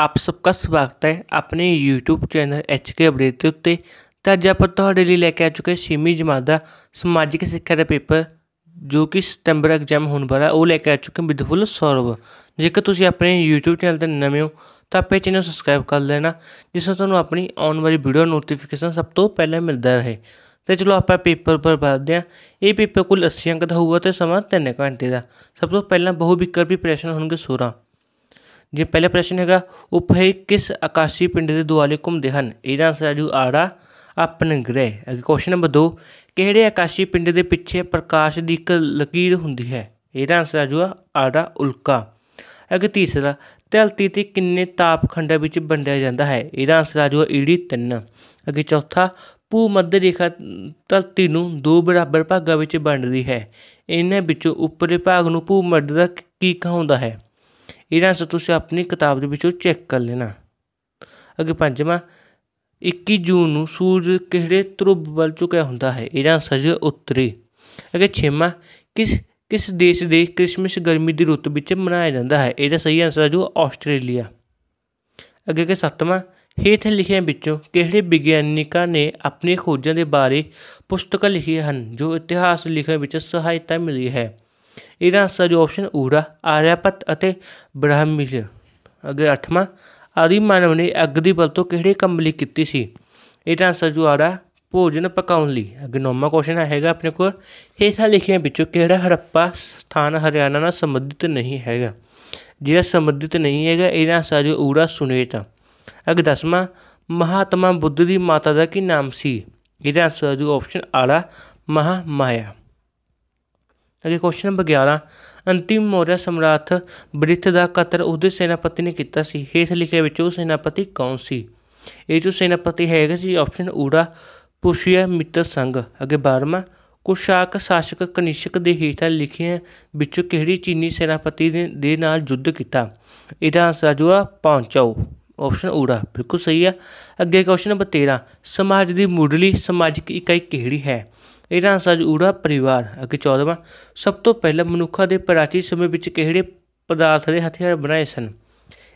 ਆਪ ਸਭ ਦਾ ਸਵਾਗਤ ਹੈ ਆਪਣੇ YouTube ਚੈਨਲ HK ਅਪਡੇਟ ਦੇ ਉੱਤੇ ਤਾਂ ਅੱਜ ਆਪਾਂ ਤੁਹਾਡੇ ਲਈ ਲੈ ਕੇ ਆ ਚੁੱਕੇ ਸ਼ੀਮੀ ਜਮਾਤ ਦਾ ਸਮਾਜਿਕ ਸਿੱਖਿਆ ਦਾ ਪੇਪਰ ਜੋ ਕਿ ਸਤੰਬਰ ਐਗਜ਼ਾਮ ਹੋਣ ਵਾਲਾ ਉਹ ਲੈ ਕੇ ਆ ਚੁੱਕੇ ਵਿਦ ਫੁੱਲ ਸੌਰਵ ਜੇਕਰ ਤੁਸੀਂ ਆਪਣੇ YouTube ਚੈਨਲ ਤੇ ਨਵੇਂ ਹੋ ਤਾਂ ਆਪੇ ਚੈਨਲ ਸਬਸਕ੍ਰਾਈਬ ਕਰ ਲੈਣਾ ਜਿਸ ਨਾਲ ਤੁਹਾਨੂੰ ਆਪਣੀ ਆਉਣ ਵਾਲੀ ਵੀਡੀਓ ਨੋਟੀਫਿਕੇਸ਼ਨ ਸਭ ਤੋਂ ਪਹਿਲਾਂ ਮਿਲਦਾ ਰਹੇ ਤੇ ਚਲੋ ਆਪਾਂ ਪੇਪਰ ਪਰ ਵਧਦੇ ਹਾਂ ਇਹ ਪੇਪਰ ਕੁੱਲ 80 ਅੰਕ ਦਾ ਹੋਊਗਾ ਤੇ ਸਮਾਂ 3 ਘੰਟੇ ਦਾ ਸਭ ਤੋਂ ਪਹਿਲਾਂ ਬਹੁ ਵੀ ਪ੍ਰੈਸ਼ਨ ਹੋਣਗੇ 16 ਜੇ ਪਹਿਲਾ ਪ੍ਰਸ਼ਨ ਹੈਗਾ ਉਪਹੇ ਕਿਸ ਆਕਾਸ਼ੀ ਪਿੰਡ ਦੇ ਦੁਆਲੇ ਘੁੰਮਦੇ ਹਨ ਇਹਦਾ ਆਨਸਰ ਹੈ ਆੜਾ ਆਪਣੇ ਗ੍ਰਹਿ ਅਗੇ ਕੁਐਸਚਨ ਨੰਬਰ 2 ਕਿਹੜੇ ਆਕਾਸ਼ੀ ਪਿੰਡ ਦੇ ਪਿੱਛੇ ਪ੍ਰਕਾਸ਼ ਦੀ ਇੱਕ ਲਕੀਰ ਹੁੰਦੀ ਹੈ ਇਹਦਾ ਆਨਸਰ ਹੈ ਆੜਾ ਉਲਕਾ ਅਗੇ ਤੀਸਰਾ ਧਰਤੀ ਤੇ ਕਿੰਨੇ ਤਾਪ ਖੰਡਾਂ ਵਿੱਚ ਵੰਡਿਆ ਜਾਂਦਾ ਹੈ ਇਹਦਾ ਆਨਸਰ ਹੈ ਈੜੀ 3 ਅਗੇ ਚੌਥਾ ਭੂਮੱਧ ਰੇਖਾ ਧਰਤੀ ਨੂੰ ਦੋ ਬਰਾਬਰ ਭਾਗਾਂ ਵਿੱਚ ਵੰਡਦੀ ਹੈ ਇਹਨਾਂ ਵਿੱਚੋਂ ਉੱਪਰਲੇ ਭਾਗ ਨੂੰ ਭੂਮੱਧ ਦਾ ਕੀ ਕਹਾਉਂਦਾ ਹੈ ਇਹਨਾਂ ਆਂਸਰ ਤੁਸੀਂ ਆਪਣੀ ਕਿਤਾਬ ਦੇ ਵਿੱਚੋਂ ਚੈੱਕ ਕਰ ਲੈਣਾ ਅੱਗੇ ਪੰਜਵਾਂ 21 ਜੂਨ ਨੂੰ ਸੂਰਜ ਕਿਹੜੇ ਤਰੁਬ ਵੱਲ ਚੁਕਿਆ ਹੁੰਦਾ ਹੈ ਇਹਨਾਂ ਸਜ ਉੱਤਰੀ ਅੱਗੇ ਛੇਵਾਂ ਕਿਸ ਕਿਸ ਦੇਸ਼ ਦੇ ਕ੍ਰਿਸਮਸ ਗਰਮੀ ਦੀ ਰੁੱਤ ਵਿੱਚ ਮਨਾਇਆ ਜਾਂਦਾ ਹੈ ਇਹਦਾ ਸਹੀ ਹੈ ਜੋ ਆਸਟ੍ਰੇਲੀਆ ਅੱਗੇ ਕੇ ਸੱਤਵਾਂ ਹੇਠ ਲਿਖਿਆਂ ਵਿੱਚੋਂ ਕਿਹੜੇ ਵਿਗਿਆਨਿਕਾਂ ਨੇ ਆਪਣੀ ਖੋਜਾਂ ਦੇ ਬਾਰੇ ਪੁਸਤਕ ਲਿਖੀ ਹਨ ਜੋ ਇਤਿਹਾਸ ਲਿਖਣ ਵਿੱਚ ਸਹਾਇਤਾ ਮਿਲੀ ਹੈ ਇਹਨਾਂ ਸਾਰੇ ਆਪਸ਼ਨ ਊੜਾ ਆਰਿਆਪਤ ਅਤੇ ਬ੍ਰਾਹਮਿਣ ਅਗੇ 8ਵਾਂ ਆਦੀ ਮਾਨਵ ਨੇ ਅੱਗ ਦੀ ਵਰਤੋਂ ਕਿਹੜੇ ਕੰਮ ਲਈ ਕੀਤੀ ਸੀ ਇਹਦਾ ਆਨਸਰ ਜੋ ਆ ਭੋਜਨ ਪਕਾਉਣ ਲਈ ਅੱਗੇ ਨੌਵਾਂ ਕੁਐਸਚਨ ਹੈਗਾ ਆਪਣੇ ਕੋਲ ਹੇਠਾਂ ਲਿਖੀਆਂ ਵਿੱਚੋਂ ਕਿਹੜਾ ਹੜੱਪਾ ਸਥਾਨ ਹਰਿਆਣਾ ਨਾਲ ਸੰਬੰਧਿਤ ਨਹੀਂ ਹੈਗਾ ਜਿਹੜਾ ਸੰਬੰਧਿਤ ਨਹੀਂ ਹੈਗਾ ਇਹਦਾ ਆਨਸਰ ਜੋ ਊੜਾ ਸੁਨੇਤਾ ਅਗੇ 10ਵਾਂ ਮਹਾਤਮਾ ਬੁੱਧ ਦੀ ਮਾਤਾ ਦਾ ਕੀ ਨਾਮ ਸੀ ਇਹਦਾ ਆਨਸਰ ਜੋ ਆਪਸ਼ਨ ਆੜਾ ਮਹਾ ਮਾਇਆ ਅਗੇ ਕੁਐਸਚਨ ਨੰਬਰ 11 ਅੰਤਿਮ ਮੌਰੀਆ ਸਮਰਾਟ ਬ੍ਰਿਥ ਦਾ ਕਤਲ ਉਸਦੇ ਸੈਨਾਪਤੀ ਨੇ ਕੀਤਾ ਸੀ ਹੇਠ ਲਿਖੇ ਵਿੱਚੋਂ ਸੈਨਾਪਤੀ ਕੌਣ ਸੀ ਇਹ ਜੋ ਸੈਨਾਪਤੀ ਹੈਗਾ ਸੀ ਆਪਸ਼ਨ ਊੜਾ ਪੁਸ਼ਿਆ ਮਿੱਤਰ ਸੰਘ ਅੱਗੇ 12ਵਾਂ ਕੁਸ਼ਾਕ ਸ਼ਾਸਕ ਕਨਿਸ਼ਕ ਦੇ ਹੇਠਾਂ ਲਿਖਿਆ ਵਿੱਚੋਂ ਕਿਹੜੀ ਚੀਨੀ ਸੈਨਾਪਤੀ ਦੇ ਨਾਲ ਯੁੱਧ ਕੀਤਾ ਇਹਦਾ ਆਨਸਰ ਆ ਪਹੁੰਚਾਓ ਆਪਸ਼ਨ ਊੜਾ ਬਿਲਕੁਲ ਸਹੀ ਆ ਅੱਗੇ ਕੁਐਸਚਨ ਨੰਬਰ 13 ਸਮਾਜ ਦੀ ਮੁੱਢਲੀ ਸਮਾਜਿਕ ਇਕਾਈ ਕਿਹੜੀ ਹੈ ਇਹਨਾਂ ਉੜਾ ਪਰਿਵਾਰ ਅੱਗੇ 14ਵਾਂ ਸਭ ਤੋਂ ਪਹਿਲਾਂ ਮਨੁੱਖਾਂ ਦੇ ਪ੍ਰਾਚੀਨ ਸਮੇਂ ਵਿੱਚ ਕਿਹੜੇ ਪਦਾਰਥ ਦੇ ਹਥਿਆਰ ਬਣਾਏ ਸਨ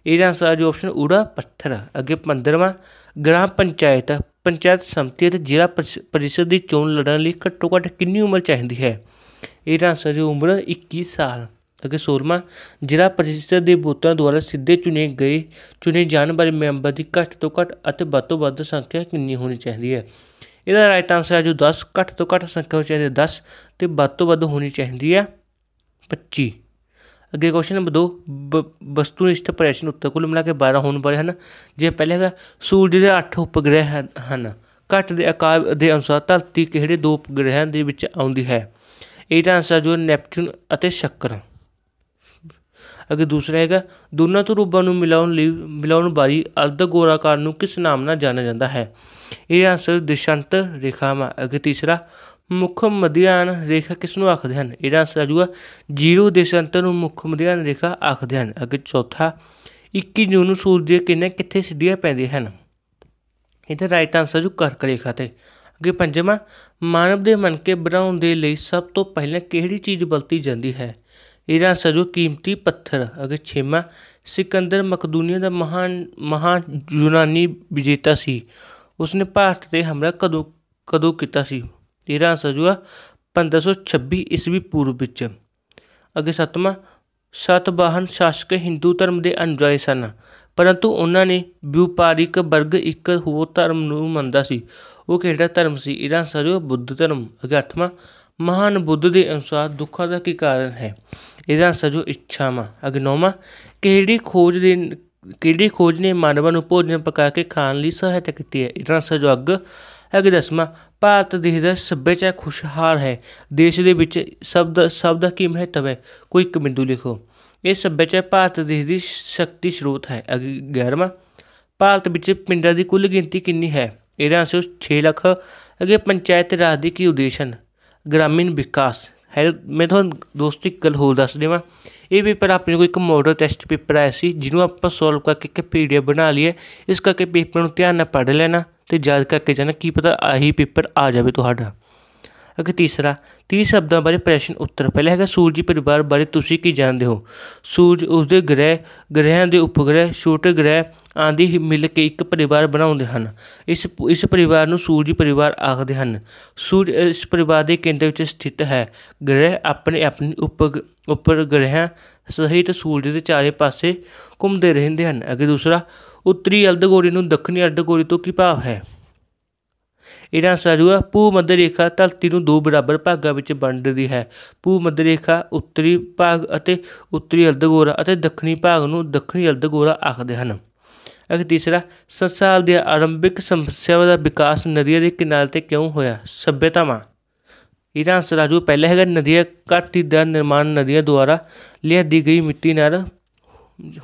ਇਹਨਾਂ ਸਾਜ ਆਪਸ਼ਨ ਊੜਾ ਪੱਥਰ ਅੱਗੇ 15ਵਾਂ ਗ੍ਰਾਮ ਪੰਚਾਇਤ ਪੰਚਾਇਤ ਸੰਮਤੀ ਅਤੇ ਜ਼ਿਲ੍ਹਾ ਪਰਿਸ਼ਦ ਦੀ ਚੋਣ ਲੜਨ ਲਈ ਘੱਟੋ ਘੱਟ ਕਿੰਨੀ ਉਮਰ ਚਾਹੀਦੀ ਹੈ ਇਹਨਾਂ ਸਾਜ ਉਮਰ 21 ਸਾਲ ਅਗੇ 16ਵਾਂ ਜ਼ਿਲ੍ਹਾ ਪਰਿਸ਼ਦ ਦੇ ਵੋਟਾਂ ਦੁਆਰਾ ਸਿੱਧੇ ਚੁਣੇ ਗਏ ਚੁਣੇ ਜਾਣ ਵਾਲੇ ਮੈਂਬਰ ਦੀ ਘੱਟ ਤੋਂ ਘੱਟ ਅਤੇ ਵੱਧ ਤੋਂ ਵੱਧ ਸੰਖਿਆ ਕਿੰਨੀ ਹੋਣੀ ਚਾਹੀਦੀ ਹੈ ਇਹਦਾ ਰਾਈਟ ਆਨਸਰ ਹੈ ਜੋ 10 ਘੱਟ ਤੋਂ ਘੱਟ ਸੰਖਿਆ ਹੋਣੀ ਚਾਹੀਦੀ ਹੈ 10 ਤੇ ਵੱਧ ਤੋਂ ਵੱਧ ਹੋਣੀ ਚਾਹੀਦੀ ਹੈ 25 ਅੱਗੇ ਕੁਐਸਚਨ ਨੰਬਰ 2 ਵਸਤੂਨਿਸ਼ਠ ਪ੍ਰਸ਼ਨ ਉੱਤਰ ਕੁੱਲ ਮਿਲਾ ਕੇ 12 ਹੋਣ ਬਾਰੇ ਹਨ ਜੇ ਪਹਿਲੇ ਹੈ ਸੂਰਜ ਦੇ 8 ਉਪਗ੍ਰਹਿ ਹਨ ਘੱਟ ਦੇ ਆਕਾਰ ਦੇ ਅਨੁਸਾਰ ਧਰਤੀ ਕਿਹੜੇ ਦੋ ਉਪਗ੍ਰਹਿਆਂ ਦੇ ਵਿੱਚ ਆਉਂਦੀ ਹੈ ਇਹ ਆਨਸਰ ਜੋ ਨੈਪਚੂਨ ਅਤੇ ਸ਼ੱਕਰ ਅਗੇ ਦੂਸਰਾ ਹੈਗਾ ਦੋਨਾਂ ਰੂਪਾਂ ਨੂੰ ਮਿਲਾਉਣ ਲਈ ਮਿਲਾਉਣ ਵਾਲੀ ਅਰਧ ਗੋਲਾਕਾਰ ਨੂੰ ਕਿਸ ਨਾਮ ਨਾਲ ਜਾਣਿਆ ਜਾਂਦਾ ਹੈ ਇਹ ਆਂਸਰ ਰੇਖਾ ਰੇਖਾਵਾਂ ਅਗੇ ਤੀਸਰਾ ਮੁੱਖ ਮਧਿਆਨ ਰੇਖਾ ਕਿਸ ਨੂੰ ਆਖਦੇ ਹਨ ਇਹਦਾ ਆਂਸਰ ਆ ਜੂਗਾ ਜ਼ੀਰੋ ਦਿਸ਼ੰਤ ਨੂੰ ਮੁੱਖ ਮਧਿਆਨ ਰੇਖਾ ਆਖਦੇ ਹਨ ਅਗੇ ਚੌਥਾ 21 ਜੂਨ ਨੂੰ ਸੂਰਜ ਦੇ ਕਿੰਨੇ ਕਿੱਥੇ ਸਿੱਧੀਆਂ ਪੈਂਦੀਆਂ ਹਨ ਇਹਦਾ ਰਾਈਟ ਆਨਸਰ ਜੂ ਕਰਕ ਰੇਖਾ ਤੇ ਅਗੇ ਪੰਜਵਾਂ ਮਾਨਵ ਦੇ ਮਨ ਕੇ ਬਣਾਉਣ ਦੇ ਲਈ ਸਭ ਤੋਂ ਪਹਿਲਾਂ ਕਿਹੜੀ ਚੀਜ਼ ਬਲਤੀ ਜਾਂਦੀ ਹੈ ਇਹਦਾ ਸਜੋ ਕੀਮਤੀ ਪੱਥਰ ਅਗੇ ਛੇਮਾ ਸਿਕੰਦਰ ਮਕਦੂਨੀਆ ਦਾ ਮਹਾਨ ਮਹਾਨ ਯੂਨਾਨੀ ਵਿਜੇਤਾ ਸੀ ਉਸਨੇ ਭਾਰਤ ਤੇ ਹਮਲਾ ਕਦੋਂ ਕਦੋਂ ਕੀਤਾ ਸੀ ਇਹਦਾ ਸਜੋ 1526 ਈਸਵੀ ਪੂਰਵ ਵਿੱਚ ਅਗੇ ਸਤਵਾਂ ਸਤਵਾਹਨ ਸ਼ਾਸਕ ਹਿੰਦੂ ਧਰਮ ਦੇ ਅਨੁਯਾਈ ਸਨ ਪਰੰਤੂ ਉਹਨਾਂ ਨੇ ਵਪਾਰਿਕ ਵਰਗ ਇੱਕ ਹੋਰ ਧਰਮ ਨੂੰ ਮੰਨਦਾ ਸੀ ਉਹ ਕਿਹੜਾ ਧਰਮ ਸੀ ਇਹਦਾ ਸਰਵ ਬੁੱਧ ਧਰਮ ਅਗਾਥਮਾ ਮਹਾਨ ਬੁੱਧ ਦੇ ਅਨੁਸਾਰ ਦੁੱਖਾਂ ਦਾ ਕੀ ਕਾਰਨ ਹੈ ਇਹਦਾ ਸਜੋ ਇੱਛਾਵਾਂ ਅਗਨੋਮਾ ਕਿਹੜੀ ਖੋਜ ਦੇ ਕਿਹੜੀ ਖੋਜ ਨੇ ਮਾਨਵਾਂ ਨੂੰ ਭੋਜਨ ਪਕਾ ਕੇ ਖਾਣ ਲਈ ਸਹਾਇਤਾ ਕੀਤੀ ਹੈ ਇਹਦਾ ਸਜੋ ਅਗ ਅਗ ਦਸਮਾ ਭਾਰਤ ਦੇ ਦਾ ਸੱਭਿਆਚਾਰ ਖੁਸ਼ਹਾਲ ਹੈ ਦੇਸ਼ ਦੇ ਵਿੱਚ ਸ਼ਬਦ ਸ਼ਬਦ ਦਾ ਕੀ ਮਹੱਤਵ ਹੈ ਕੋਈ ਇੱਕ ਬਿੰਦੂ ਲਿਖੋ ਇਹ ਸੱਭਿਆਚਾਰ ਭਾਰਤ ਦੇ ਦੀ ਸ਼ਕਤੀ ਸਰੋਤ ਹੈ ਅਗ ਗੈਰਮਾ ਭਾਰਤ ਵਿੱਚ ਪਿੰਡਾਂ ਦੀ ਕੁੱਲ ਗਿਣਤੀ ਕਿੰਨੀ ਹੈ ਇਹਦਾ ਸੋ 6 ਲੱਖ ਅਗੇ ਪੰਚਾਇਤ ਰਾਜ ਦੀ ਕੀ ਉਦੇਸ਼ਨ ਗ੍ਰਾਮੀਣ ਵਿਕਾਸ ਹੈ ਮੈਂ ਤੁਹਾਨੂੰ ਦੋਸਤੋ ਇੱਕ ਗੱਲ ਹੋਰ ਦੱਸ ਦੇਵਾਂ ਇਹ ਪੇਪਰ ਆਪਣੇ ਕੋਲ ਇੱਕ ਮੋਡਲ ਟੈਸਟ ਪੇਪਰ ਆਇਆ ਸੀ ਜਿਹਨੂੰ ਆਪਾਂ ਸੋਲਵ ਕਰਕੇ ਇੱਕ ਪੀਡੀਐਫ ਬਣਾ ਲਈਏ ਇਸ ਕਰਕੇ ਪੇਪਰ ਨੂੰ ਧਿਆਨ ਨਾਲ ਪੜ੍ਹ ਲੈਣਾ ਤੇ ਯਾਦ ਕਰਕੇ ਜਾਣਾ ਕੀ ਪਤਾ ਆਹੀ ਪੇਪਰ ਆ ਜਾਵੇ ਤੁਹਾਡਾ ਅਗੇ ਤੀਸਰਾ 30 ਸ਼ਬਦਾਂ ਬਾਰੇ ਪ੍ਰਸ਼ਨ ਉੱਤਰ ਪਹਿਲਾ ਹੈਗਾ ਸੂਰਜੀ ਪਰਿਵਾਰ ਬਾਰੇ ਤੁਸੀਂ ਕੀ ਜਾਣਦੇ ਹੋ ਸੂਰਜ ਉਸਦੇ ਗ੍ਰਹਿ ਗ੍ਰਹਿਆਂ ਦੇ ਉਪਗ੍ਰਹਿ ਛੋਟੇ ਗ੍ਰਹਿ ਆਦਿ ਮਿਲ ਕੇ ਇੱਕ ਪਰਿਵਾਰ ਬਣਾਉਂਦੇ ਹਨ ਇਸ ਇਸ ਪਰਿਵਾਰ ਨੂੰ ਸੂਰਜ ਪਰਿਵਾਰ ਆਖਦੇ ਹਨ ਸੂਰਜ ਇਸ ਪਰਿਵਾਰ ਦੇ ਕੇਂਦਰ ਵਿੱਚ ਸਥਿਤ ਹੈ ਗ੍ਰਹਿ ਆਪਣੇ ਆਪਣੇ ਉਪ ਉੱਪਰ ਗ੍ਰਹਿਆਂ ਸਹਿਤ ਸੂਰਜ ਦੇ ਚਾਰੇ ਪਾਸੇ ਘੁੰਮਦੇ ਰਹਿੰਦੇ ਹਨ ਅਗੇ ਦੂਸਰਾ ਉੱਤਰੀ ਅਰਧਗੋਰੀ ਨੂੰ ਦੱਖਣੀ ਅਰਧਗੋਰੀ ਤੋਂ ਕੀ ਭਾਵ ਹੈ ਇਹਦਾ ਸਰੂਆ ਮੱਧ ਰੇਖਾ ਧਰਤੀ ਨੂੰ ਦੋ ਬਰਾਬਰ ਭਾਗਾਂ ਵਿੱਚ ਵੰਡਦੀ ਹੈ ਮੱਧ ਰੇਖਾ ਉੱਤਰੀ ਭਾਗ ਅਤੇ ਉੱਤਰੀ ਅਰਧਗੋਲਾ ਅਤੇ ਦੱਖਣੀ ਭਾਗ ਨੂੰ ਦੱਖਣੀ ਅਰਧਗੋਲਾ ਆਖਦੇ ਹਨ ਅਤੇ ਤੀਸਰਾ ਸੰਸਾਰ ਦੇ ਆਰੰਭਿਕ ਸਮੱਸਿਆਵਾਂ ਦਾ ਵਿਕਾਸ ਨਦੀਆਂ ਦੇ ਕਿਨਾਰੇ ਤੇ ਕਿਉਂ ਹੋਇਆ ਸਭਿਅਤਾਵਾਂ ਇਹਦਾ ਆਨਸਰ ਆ ਜੂ ਪਹਿਲੇ ਹੈਗਾ ਨਦੀਆਂ ਘਾਟੀ ਦਾ ਨਿਰਮਾਣ ਨਦੀਆਂ ਦੁਆਰਾ ਲਿਆਦੀ ਗਈ ਮਿੱਟੀ ਨਾਲ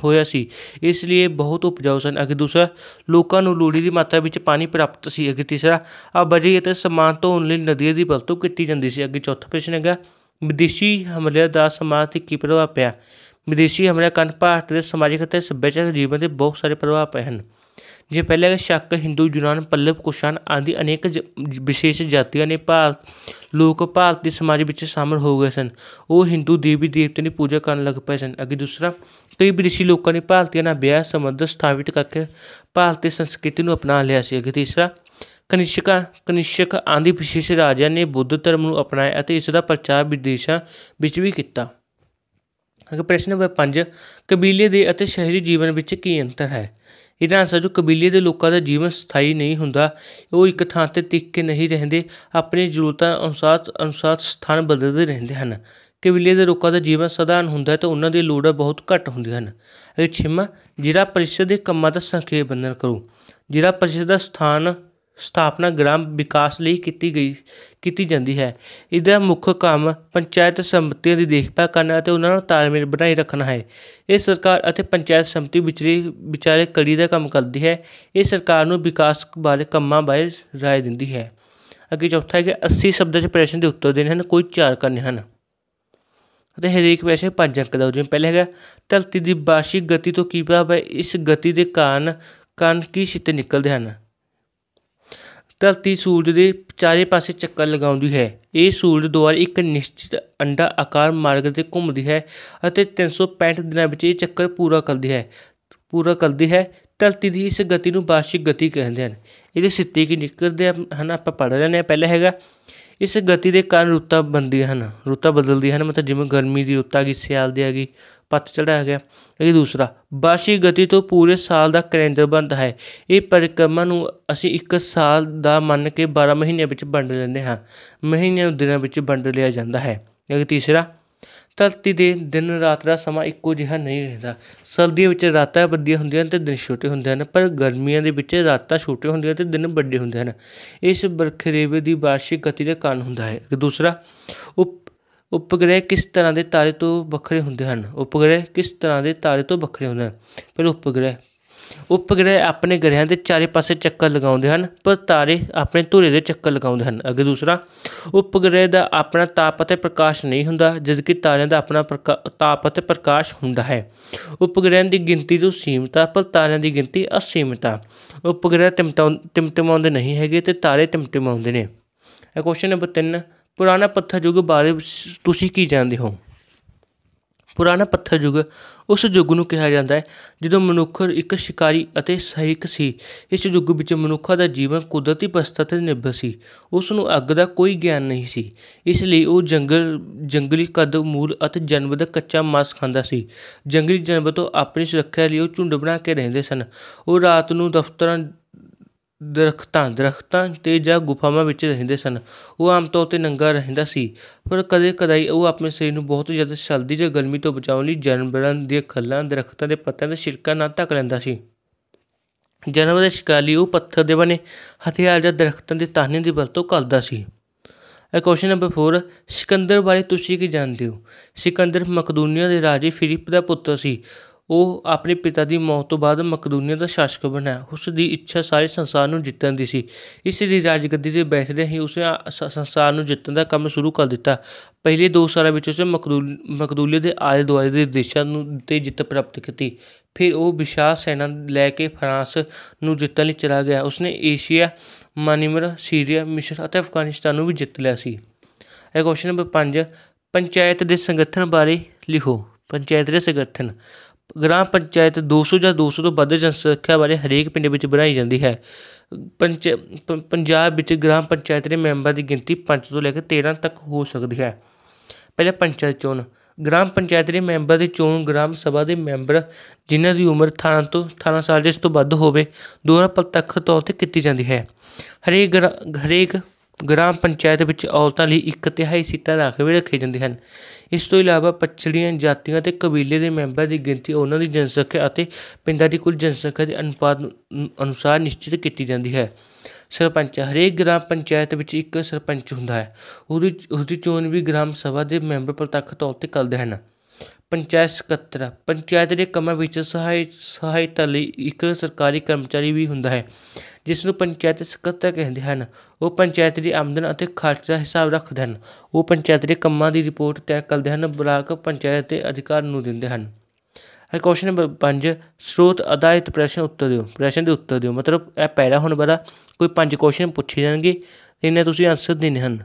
ਹੋਇਆ ਸੀ ਇਸ ਲਈ ਬਹੁਤ ਉਪਜਾਊ ਸਨ ਅਗੇ ਦੂਸਰਾ ਲੋਕਾਂ ਨੂੰ ਲੋੜੀ ਦੀ ਮਾਤਰਾ ਵਿੱਚ ਪਾਣੀ ਪ੍ਰਾਪਤ ਸੀ ਅਗੇ ਤੀਸਰਾ ਆਵਾਜਾਈ ਅਤੇ ਸਮਾਨ ਧੋਣ ਲਈ ਨਦੀਆਂ ਦੀ ਵਰਤੋਂ ਕੀਤੀ ਜਾਂਦੀ ਸੀ ਅਗੇ ਚੌਥਾ ਪ੍ਰਸ਼ਨ ਹੈਗਾ ਵਿਦੇਸ਼ੀ ਹਮਲੇ ਦਾ ਸਮਾਜ ਤੇ ਕੀ ਪ੍ਰਭਾਵ ਪਿਆ ਵਿਦੇਸ਼ੀ ਹਮਲੇ ਕਾਰਨ ਭਾਰਤ ਦੇ ਸਮਾਜਿਕ ਅਤੇ ਸੱਭਿਆਚਾਰਕ ਜੀਵਨ ਤੇ ਬਹੁਤ ਸਾਰੇ ਪ੍ਰਭਾਵ ਪਏ ਹਨ ਜੇ ਪਹਿਲੇ ਸ਼ੱਕ ਹਿੰਦੂ ਜੁਨਾਨ ਪੱਲਵ ਕੁਸ਼ਾਨ ਆਦਿ ਅਨੇਕ ਵਿਸ਼ੇਸ਼ ਜਾਤੀਆਂ ਨੇ ਭਾਰਤ ਲੋਕ ਭਾਰਤੀ ਸਮਾਜ ਵਿੱਚ ਸ਼ਾਮਲ ਹੋ ਗਏ ਸਨ ਉਹ ਹਿੰਦੂ ਦੇਵੀ ਦੇਵਤਿਆਂ ਦੀ ਪੂਜਾ ਕਰਨ ਲੱਗ ਪਏ ਸਨ ਅੱਗੇ ਦੂਸਰਾ ਕਈ ਵਿਦੇਸ਼ੀ ਲੋਕਾਂ ਨੇ ਭਾਰਤੀਆਂ ਨਾਲ ਵਿਆਹ ਸੰਬੰਧ ਸਥਾਪਿਤ ਕਰਕੇ ਭਾਰਤੀ ਸੰਸਕ੍ਰਿਤੀ ਨੂੰ ਅਪਣਾ ਲਿਆ ਸੀ ਅੱਗੇ ਤੀਸਰਾ ਕਨਿਸ਼ਕਾ ਕਨਿਸ਼ਕ ਆਂਦੀ ਵਿਸ਼ੇਸ਼ ਰਾਜਿਆਂ ਨੇ ਬੁੱਧ ਧਰਮ ਨੂੰ ਅਪਣਾਇਆ ਅਤੇ ਇਸ ਦਾ ਪ੍ਰਚਾਰ ਵਿਦੇਸ਼ਾਂ ਵਿੱਚ ਵੀ ਕੀਤਾ ਪ੍ਰਸ਼ਨ ਨੰਬਰ 5 ਕਬੀਲੇ ਦੇ ਅਤੇ ਸ਼ਹਿਰੀ ਜੀਵਨ ਵਿੱਚ ਕੀ ਅੰਤਰ ਹੈ ਇਹਦਾ ਆਨਸਰ ਜੋ ਕਬੀਲੇ ਦੇ ਲੋਕਾਂ ਦਾ ਜੀਵਨ ਸਥਾਈ ਨਹੀਂ ਹੁੰਦਾ ਉਹ ਇੱਕ ਥਾਂ ਤੇ ਟਿਕ ਕੇ ਨਹੀਂ ਰਹਿੰਦੇ ਆਪਣੀ ਜ਼ਰੂਰਤਾਂ ਅਨੁਸਾਰ ਅਨੁਸਾਰ ਸਥਾਨ ਬਦਲਦੇ ਰਹਿੰਦੇ ਹਨ ਕਬੀਲੇ ਦੇ ਲੋਕਾਂ ਦਾ ਜੀਵਨ ਸਧਾਰਨ ਹੁੰਦਾ ਤਾਂ ਤੇ ਉਹਨਾਂ ਦੀ ਲੋੜਾਂ ਬਹੁਤ ਘੱਟ ਹੁੰਦੀਆਂ ਹਨ ਇਹ ਛਿਮਾ ਜਿਹੜਾ ਪਰਿਸ਼ਦ ਦੇ ਕੰਮਾਂ ਦਾ ਸੰਖੇਪ ਬੰਨਣ ਕਰੋ ਜਿਹੜਾ ਪਰਿਸ਼ਦ ਦਾ ਸਥਾਨ ਸਥਾਪਨਾ ਗ੍ਰਾਮ ਵਿਕਾਸ ਲਈ ਕੀਤੀ ਗਈ ਕੀਤੀ ਜਾਂਦੀ ਹੈ ਇਹਦਾ ਮੁੱਖ ਕੰਮ ਪੰਚਾਇਤ ਸੰਪਤੀਆਂ ਦੀ ਦੇਖਭਾਲ ਕਰਨਾ ਅਤੇ ਉਹਨਾਂ ਨੂੰ ਤਾਲਮੇਲ ਬਣਾਈ ਰੱਖਣਾ ਹੈ ਇਹ ਸਰਕਾਰ ਅਤੇ ਪੰਚਾਇਤ ਸੰਪਤੀ ਵਿਚਲੇ ਵਿਚਾਰੇ ਕੜੀ ਦਾ ਕੰਮ ਕਰਦੀ ਹੈ ਇਹ ਸਰਕਾਰ ਨੂੰ ਵਿਕਾਸ ਬਾਰੇ ਕੰਮਾਂ ਬਾਰੇ ਰਾਏ ਦਿੰਦੀ ਹੈ ਅੱਗੇ ਚੌਥਾ ਹੈ ਕਿ 80 ਸ਼ਬਦਾਂ 'ਚ ਪ੍ਰਸ਼ਨ ਦੇ ਉੱਤਰ ਦੇਣੇ ਹਨ ਕੋਈ ਚਾਰ ਕਰਨੇ ਹਨ ਅਤੇ ਹਰੇਕ ਪ੍ਰਸ਼ਨ ਪੰਜ ਅੰਕ ਦਾ ਜਿਵੇਂ ਪਹਿਲੇ ਹੈਗਾ ਧਰਤੀ ਦੀ ਬਾਸ਼ਿਕ ਗਤੀ ਤੋਂ ਕੀ ਭਾਵ ਹੈ ਇਸ ਗਤੀ ਦੇ ਕਾਰਨ ਕਣ ਕੀ ਛਿੱਤੇ ਨਿਕਲਦੇ ਹਨ ਧਰਤੀ ਸੂਰਜ ਦੇ ਚਾਰੇ ਪਾਸੇ ਚੱਕਰ ਲਗਾਉਂਦੀ ਹੈ ਇਹ ਸੂਰਜ ਦੁਆਰਾ ਇੱਕ ਨਿਸ਼ਚਿਤ ਅੰਡਾ ਆਕਾਰ ਮਾਰਗ 'ਤੇ ਘੁੰਮਦੀ ਹੈ ਅਤੇ 365 ਦਿਨਾਂ ਵਿੱਚ ਇਹ ਚੱਕਰ ਪੂਰਾ ਕਰਦੀ ਹੈ ਪੂਰਾ ਕਰਦੀ ਹੈ ਧਰਤੀ ਦੀ ਇਸ ਗਤੀ ਨੂੰ ਵਾਰਸ਼ਿਕ ਗਤੀ ਕਹਿੰਦੇ ਹਨ ਇਹਦੇ ਸਿੱਤੇ ਕੀ ਨਿਕਲਦੇ ਹਨ ਆਪਾਂ ਪੜ੍ਹ ਲੈਣੇ ਪਹਿਲੇ ਹੈਗਾ ਇਸ ਗਤੀ ਦੇ ਕਾਰਨ ਰੁੱਤਾਂ ਬਣਦੀਆਂ ਹਨ ਰੁੱਤਾਂ ਬਦਲਦੀਆਂ ਹਨ ਮਤਲਬ ਜਿਵੇਂ ਗਰਮੀ ਦੀ ਰੁੱਤ ਆ ਗਈ ਸਿਆਲ ਦੀ ਆ ਗਈ ਪੱਤ ਚੜਾ ਗਿਆ ਇਹ ਦੂਸਰਾ ਬਾਸ਼ੀ ਗਤੀ ਤੋਂ ਪੂਰੇ ਸਾਲ ਦਾ ਕੈਲੰਡਰ ਬੰਦ ਹੈ ਇਹ ਪਰਿਕਰਮਾ ਨੂੰ ਅਸੀਂ ਇੱਕ ਸਾਲ ਦਾ ਮੰਨ ਕੇ 12 ਮਹੀਨਿਆਂ ਵਿੱਚ ਵੰਡ ਲੈਂਦੇ ਹਾਂ ਮਹੀਨਿਆਂ ਨੂੰ ਦਿਨਾਂ ਵਿੱਚ ਵੰਡ ਲਿਆ ਜਾਂਦਾ ਹੈ ਇਹ ਤੀਸਰਾ ਧਰਤੀ ਦੇ ਦਿਨ ਰਾਤ ਦਾ ਸਮਾਂ ਇੱਕੋ ਜਿਹਾ ਨਹੀਂ ਰਹਿੰਦਾ ਸਰਦੀਆਂ ਵਿੱਚ ਰਾਤਾਂ ਵੱਡੀਆਂ ਹੁੰਦੀਆਂ ਤੇ ਦਿਨ ਛੋਟੇ ਹੁੰਦੇ ਹਨ ਪਰ ਗਰਮੀਆਂ ਦੇ ਵਿੱਚ ਰਾਤਾਂ ਛੋਟੇ ਹੁੰਦੀਆਂ ਤੇ ਦਿਨ ਵੱਡੇ ਹੁੰਦੇ ਹਨ ਇਸ ਬਰਖਰੇਵੇ ਦੀ ਵਾਰਸ਼ਿਕ ਗਤੀ ਦੇ ਕਾਰਨ ਹੁੰਦਾ ਹੈ ਦੂਸਰਾ ਉਪ ਉਪਗ੍ਰਹਿ ਕਿਸ ਤਰ੍ਹਾਂ ਦੇ ਤਾਰੇ ਤੋਂ ਵੱਖਰੇ ਹੁੰਦੇ ਹਨ ਉਪਗ੍ਰਹਿ ਕਿਸ ਤਰ੍ਹਾਂ ਦੇ ਤਾਰੇ ਤੋਂ ਵੱਖਰੇ ਹੁੰਦੇ ਹਨ ਪਰ ਉਪਗ੍ਰਹਿ ਉਪਗ੍ਰਹਿ ਆਪਣੇ ਗ੍ਰਹਿਆਂ ਦੇ ਚਾਰੇ ਪਾਸੇ ਚੱਕਰ ਲਗਾਉਂਦੇ ਹਨ ਪਰ ਤਾਰੇ ਆਪਣੇ ਧੁਰੇ ਦੇ ਚੱਕਰ ਲਗਾਉਂਦੇ ਹਨ ਅਗੇ ਦੂਸਰਾ ਉਪਗ੍ਰਹਿ ਦਾ ਆਪਣਾ ਤਾਪ ਅਤੇ ਪ੍ਰਕਾਸ਼ ਨਹੀਂ ਹੁੰਦਾ ਜਦਕਿ ਤਾਰਿਆਂ ਦਾ ਆਪਣਾ ਤਾਪ ਅਤੇ ਪ੍ਰਕਾਸ਼ ਹੁੰਦਾ ਹੈ ਉਪਗ੍ਰਹਿ ਦੀ ਗਿਣਤੀ ਤੋਂ ਸੀਮਤਾ ਪਰ ਤਾਰਿਆਂ ਦੀ ਗਿਣਤੀ ਅਸੀਮਤ ਹੈ ਉਪਗ੍ਰਹਿ ਟਿਮਟਿਮਾਉਂਦੇ ਨਹੀਂ ਹੈਗੇ ਤੇ ਤਾਰੇ ਟਿਮਟਿਮਾਉਂਦੇ ਨੇ ਇਹ ਕੁਐਸਚਨ ਨੰਬਰ 3 ਪੁਰਾਣਾ ਪੱਥਰ ਯੁੱਗ ਬਾਰੇ ਤੁਸੀਂ ਕੀ ਜਾਣਦੇ ਹੋ ਪੁਰਾਣਾ ਪੱਥਰ ਯੁੱਗ ਉਸ ਯੁੱਗ ਨੂੰ ਕਿਹਾ ਜਾਂਦਾ ਹੈ ਜਦੋਂ ਮਨੁੱਖ ਇੱਕ ਸ਼ਿਕਾਰੀ ਅਤੇ ਸਹਾਇਕ ਸੀ ਇਸ ਯੁੱਗ ਵਿੱਚ ਮਨੁੱਖਾ ਦਾ ਜੀਵਨ ਕੁਦਰਤੀ ਪਸਤਾ ਤੇ ਨਿਰਭਰ ਸੀ ਉਸ ਨੂੰ ਅੱਗ ਦਾ ਕੋਈ ਗਿਆਨ ਨਹੀਂ ਸੀ ਇਸ ਲਈ ਉਹ ਜੰਗਲ ਜੰਗਲੀ ਕਦ ਮੂਲ ਅਤੇ ਜਾਨਵਰ ਦਾ ਕੱਚਾ ਮਾਸ ਖਾਂਦਾ ਸੀ ਜੰਗਲੀ ਜਾਨਵਰ ਤੋਂ ਆਪਣੀ ਸੁਰੱਖਿਆ ਲਈ ਉਹ ਝੁੰਡ ਬਣਾ ਕੇ ਰਹਿੰਦੇ ਸਨ ਉਹ ਰਾਤ ਨੂੰ ਦਫ਼ਤਰਾਂ ਦਰਖਤਾਂ ਦਰਖਤਾਂ 'ਤੇ ਜਾਂ ਗੁਫਾਵਾਂ ਵਿੱਚ ਰਹਿੰਦੇ ਸਨ ਉਹ ਆਮ ਤੌਰ 'ਤੇ ਨੰਗਾ ਰਹਿੰਦਾ ਸੀ ਪਰ ਕਦੇ ਕਦਾਈ ਉਹ ਆਪਣੇ ਸਰੀਰ ਨੂੰ ਬਹੁਤ ਜ਼ਿਆਦਾ ਸਰਦੀ ਜਾਂ ਗਰਮੀ ਤੋਂ ਬਚਾਉਣ ਲਈ ਜਾਨਵਰਾਂ ਦੀਆਂ ਖੱਲਾਂ ਦਰਖਤਾਂ ਦੇ ਪੱਤਿਆਂ ਦੇ ਛਿਲਕਾਂ ਨਾਲ ਢੱਕ ਲੈਂਦਾ ਸੀ ਜਾਨਵਰ ਦੇ ਸ਼ਿਕਾਰ ਲਈ ਉਹ ਪੱਥਰ ਦੇ ਬਣੇ ਹਥਿਆਰ ਜਾਂ ਦਰਖਤਾਂ ਦੇ ਤਾਹਨੇ ਦੀ ਵਰਤੋਂ ਕਰਦਾ ਸੀ ਕੁਐਸਚਨ ਨੰਬਰ 4 ਸਿਕੰਦਰ ਬਾਰੇ ਤੁਸੀਂ ਕੀ ਜਾਣਦੇ ਹੋ ਸਿਕੰਦਰ ਮਕਦੂਨੀਆ ਦੇ ਰਾਜੇ ਫਿਲਿਪ ਦਾ ਪੁੱਤਰ ਸੀ ਉਹ ਆਪਣੇ ਪਿਤਾ ਦੀ ਮੌਤ ਤੋਂ ਬਾਅਦ ਮਕਦੂਨੀਆ ਦਾ ਸ਼ਾਸਕ ਬਣਿਆ ਉਸ ਦੀ ਇੱਛਾ ਸਾਰੇ ਸੰਸਾਰ ਨੂੰ ਜਿੱਤਣ ਦੀ ਸੀ ਇਸ ਲਈ ਰਾਜਗੱਦੀ ਤੇ ਬੈਠਦੇ ਹੀ ਉਸ ਸੰਸਾਰ ਨੂੰ ਜਿੱਤਣ ਦਾ ਕੰਮ ਸ਼ੁਰੂ ਕਰ ਦਿੱਤਾ ਪਹਿਲੇ 2 ਸਾਲਾਂ ਵਿੱਚ ਉਸਨੇ ਮਕਦੂਲੀਆ ਦੇ ਆਲੇ ਦੁਆਲੇ ਦੇ ਦੇਸ਼ਾਂ ਨੂੰ ਤੇ ਜਿੱਤ ਪ੍ਰਾਪਤ ਕੀਤੀ ਫਿਰ ਉਹ ਵਿਸ਼ਾਲ ਸੈਨਾ ਲੈ ਕੇ ਫਰਾਂਸ ਨੂੰ ਜਿੱਤਣ ਲਈ ਚਲਾ ਗਿਆ ਉਸਨੇ ਏਸ਼ੀਆ ਮਨੀਮਰ ਸੀਰੀਆ ਮਿਸਰ ਅਤੇ ਅਫਗਾਨਿਸਤਾਨ ਨੂੰ ਵੀ ਜਿੱਤ ਲਿਆ ਸੀ ਇਹ ਕੁਐਸਚਨ ਨੰਬਰ 5 ਪੰਚਾਇਤ ਦੇ ਸੰਗਠਨ ਬਾਰੇ ਲਿਖੋ ਪੰਚਾਇਤ ਦੇ ਸੰਗਠਨ ਗ੍ਰਾਮ ਪੰਚਾਇਤ 200 ਜਾਂ 200 ਤੋਂ ਵੱਧ ਜਨਸੰਖਿਆ ਵਾਲੇ ਹਰੇਕ ਪਿੰਡ ਵਿੱਚ ਬਣਾਈ ਜਾਂਦੀ ਹੈ ਪੰਚ ਪੰਜਾਬ ਵਿੱਚ ਗ੍ਰਾਮ ਪੰਚਾਇਤ ਦੇ ਮੈਂਬਰ ਦੀ ਗਿਣਤੀ 5 ਤੋਂ ਲੈ ਕੇ 13 ਤੱਕ ਹੋ ਸਕਦੀ ਹੈ ਪਹਿਲੇ ਪੰਚਾਇਤ ਚੋਣ ਗ੍ਰਾਮ ਪੰਚਾਇਤ ਦੇ ਮੈਂਬਰ ਦੀ ਚੋਣ ਗ੍ਰਾਮ ਸਭਾ ਦੇ ਮੈਂਬਰ ਜਿਨ੍ਹਾਂ ਦੀ ਉਮਰ 18 ਤੋਂ 18 ਸਾਲ ਜਿਸ ਤੋਂ ਵੱਧ ਹੋਵੇ ਦੋਹਰਾ ਪ੍ਰਤੱਖ ਤੌਰ ਤੇ ਕੀਤੀ ਜਾਂਦੀ ਹੈ ਹਰੇਕ ਹਰੇਕ ਗ੍ਰਾਮ ਪੰਚਾਇਤ ਵਿੱਚ ਔਰਤਾਂ ਲਈ ਇੱਕ ਤਿਹਾਈ ਸੀਟਾਂ ਰਾਖਵੇਂ ਰੱਖੇ ਜਾਂਦੇ ਹਨ ਇਸ ਤੋਂ ਇਲਾਵਾ ਪਛੜੀਆਂ ਜਾਤੀਆਂ ਤੇ ਕਬੀਲੇ ਦੇ ਮੈਂਬਰ ਦੀ ਗਿਣਤੀ ਉਹਨਾਂ ਦੀ ਜਨਸੰਖਿਆ ਅਤੇ ਪਿੰਡਾਂ ਦੀ ਕੁੱਲ ਜਨਸੰਖਿਆ ਦੇ ਅਨੁਪਾਤ ਅਨੁਸਾਰ ਨਿਸ਼ਚਿਤ ਕੀਤੀ ਜਾਂਦੀ ਹੈ ਸਰਪੰਚ ਹਰੇਕ ਗ੍ਰਾਮ ਪੰਚਾਇਤ ਵਿੱਚ ਇੱਕ ਸਰਪੰਚ ਹੁੰਦਾ ਹੈ ਉਹਦੀ ਉਹਦੀ ਚੋਣ ਵੀ ਗ੍ਰਾਮ ਸਭਾ ਦੇ ਮੈਂਬਰ ਪ੍ਰਤੱਖ ਤੌਰ ਤੇ ਕਰਦੇ ਹਨ ਪੰਚਾਇਤ ਸਕੱਤਰ ਪੰਚਾਇਤ ਦੇ ਕੰਮਾਂ ਵਿੱਚ ਸਹਾਇ ਸਹਾਇਤਾ ਲਈ ਇੱਕ ਸਰਕਾਰੀ ਕਰਮਚਾਰੀ ਵੀ ਹੁੰਦਾ ਹੈ ਜਿਸ ਨੂੰ ਪੰਚਾਇਤ ਸਕੱਤਰ ਕਹਿੰਦੇ ਹਨ ਉਹ ਪੰਚਾਇਤ ਦੀ ਆਮਦਨ ਅਤੇ ਖਰਚ ਦਾ ਹਿਸਾਬ ਰੱਖਦੇ ਹਨ ਉਹ ਪੰਚਾਇਤ ਦੇ ਕੰਮਾਂ ਦੀ ਰਿਪੋਰਟ ਤਿਆਰ ਕਰਦੇ ਹਨ ਬਲਾਕ ਪੰਚਾਇਤ ਦੇ ਅਧਿਕਾਰ ਨੂੰ ਦਿੰਦੇ ਹਨ ਹੈ ਕੁਐਸਚਨ ਨੰਬਰ 5 ਸਰੋਤ ਅਧਾਇਤ ਪ੍ਰਸ਼ਨ ਉੱਤਰ ਦਿਓ ਪ੍ਰਸ਼ਨ ਦੇ ਉੱਤਰ ਦਿਓ ਮਤਲਬ ਇਹ ਪਹਿਲਾ ਹੁਣ ਬੜਾ ਕੋਈ ਪੰਜ ਕੁਐਸਚਨ ਪੁੱਛੇ ਜਾਣਗੇ ਇਹਨਾਂ ਤੁਸੀਂ ਆਨਸਰ ਦੇਣੇ ਹਨ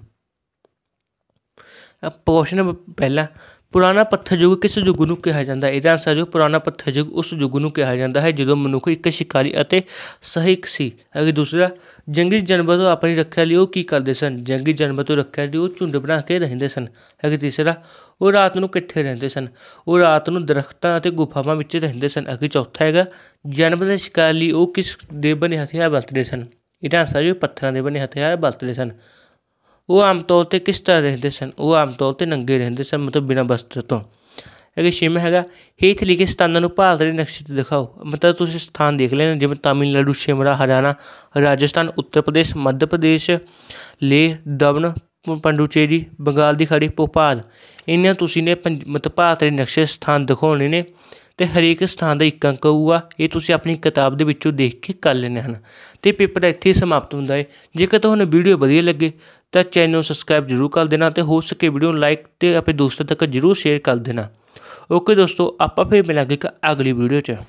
ਕੁਐਸਚਨ ਪਹਿਲਾ ਪੁਰਾਣਾ ਪੱਥਰ ਯੁੱਗ ਕਿਸ ਯੁੱਗ ਨੂੰ ਕਿਹਾ ਜਾਂਦਾ ਹੈ ਇਹਦਾ ਆਨਸਰ ਜੋ ਪੁਰਾਣਾ ਪੱਥਰ ਯੁੱਗ ਉਸ ਯੁੱਗ ਨੂੰ ਕਿਹਾ ਜਾਂਦਾ ਹੈ ਜਦੋਂ ਮਨੁੱਖ ਇੱਕ ਸ਼ਿਕਾਰੀ ਅਤੇ ਸਹਾਇਕ ਸੀ ਅਗੇ ਦੂਸਰਾ ਜੰਗਲੀ ਜਾਨਵਰ ਤੋਂ ਆਪਣੀ ਰੱਖਿਆ ਲਈ ਉਹ ਕੀ ਕਰਦੇ ਸਨ ਜੰਗਲੀ ਜਾਨਵਰ ਤੋਂ ਰੱਖਿਆ ਲਈ ਉਹ ਝੁੰਡ ਬਣਾ ਕੇ ਰਹਿੰਦੇ ਸਨ ਅਗੇ ਤੀਸਰਾ ਉਹ ਰਾਤ ਨੂੰ ਕਿੱਥੇ ਰਹਿੰਦੇ ਸਨ ਉਹ ਰਾਤ ਨੂੰ ਦਰਖਤਾਂ ਅਤੇ ਗੁਫਾਵਾਂ ਵਿੱਚ ਰਹਿੰਦੇ ਸਨ ਅਗੇ ਚੌਥਾ ਹੈਗਾ ਜਾਨਵਰ ਦੇ ਸ਼ਿਕਾਰ ਲਈ ਉਹ ਕਿਸ ਦੇ ਬਣੇ ਹਥਿਆਰ ਵਰਤਦੇ ਸਨ ਇਹਦਾ ਆਨਸਰ ਜੋ ਪੱਥਰਾਂ ਦੇ ਬਣੇ ਹਥਿਆਰ ਵਰਤਦੇ ਸਨ ਉਹ ਆਮ ਤੌਰ ਤੇ ਕਿਸ ਤਰ੍ਹਾਂ ਰਹਿੰਦੇ ਸਨ ਉਹ ਆਮ ਤੌਰ ਤੇ ਨੰਗੇ ਰਹਿੰਦੇ ਸਨ ਮਤਲਬ ਬਿਨਾਂ ਵਸਤਰ ਤੋਂ ਕਿ ਸ਼ਿਮ ਹੈਗਾ ਹੇਠ ਲਿਖੇ ਸਥਾਨਾਂ ਨੂੰ ਭਾਰਤ ਦੇ ਨਕਸ਼ੇ ਤੇ ਦਿਖਾਓ ਮਤਲਬ ਤੁਸੀਂ ਸਥਾਨ ਦੇਖ ਲੈਣ ਜਿਵੇਂ ਤਾਮਿਲਨਾਡੂ ਸ਼ਿਮਲਾ ਹਰਿਆਣਾ ਰਾਜਸਥਾਨ ਉੱਤਰ ਪ੍ਰਦੇਸ਼ ਮੱਧ ਪ੍ਰਦੇਸ਼ ਲੇਹ ਦਵਨ ਪੰਡੂਚੇਰੀ ਬੰਗਾਲ ਦੀ ਖਾੜੀ ਭੋਪਾਲ ਇਹਨਾਂ ਤੁਸੀਂ ਨੇ ਮਤਲਬ ਭਾਰਤ ਦੇ ਨਕਸ਼ੇ ਸਥਾਨ ਦਿਖਾਉਣੇ ਨੇ ਤੇ ਹਰੇਕ ਸਥਾਨ ਦਾ ਇੱਕ ਅੰਕ ਹੋਊਗਾ ਇਹ ਤੁਸੀਂ ਆਪਣੀ ਕਿਤਾਬ ਦੇ ਵਿੱਚੋਂ ਦੇਖ ਕੇ ਕਰ ਲੈਣੇ ਹਨ ਤੇ ਪੇਪਰ ਇੱਥੇ ਸਮਾਪਤ ਹੁੰਦਾ ਹੈ ਜੇਕਰ ਤੁਹਾਨੂੰ ਵੀਡੀਓ ਵਧੀਆ ਲੱਗੇ ਤਾਂ ਚੈਨਲ ਨੂੰ ਸਬਸਕ੍ਰਾਈਬ ਜ਼ਰੂਰ ਕਰ ਦੇਣਾ ਤੇ ਹੋ ਸਕੇ ਵੀਡੀਓ ਨੂੰ ਲਾਈਕ ਤੇ ਆਪਣੇ ਦੋਸਤਾਂ ਤੱਕ ਜ਼ਰੂਰ ਸ਼ੇਅਰ ਕਰ ਦੇਣਾ ਓਕੇ ਦੋਸਤੋ ਆਪਾਂ ਫੇਰ ਮਿਲਾਂਗੇ ਇੱਕ ਅਗਲੀ ਵੀਡੀਓ 'ਚ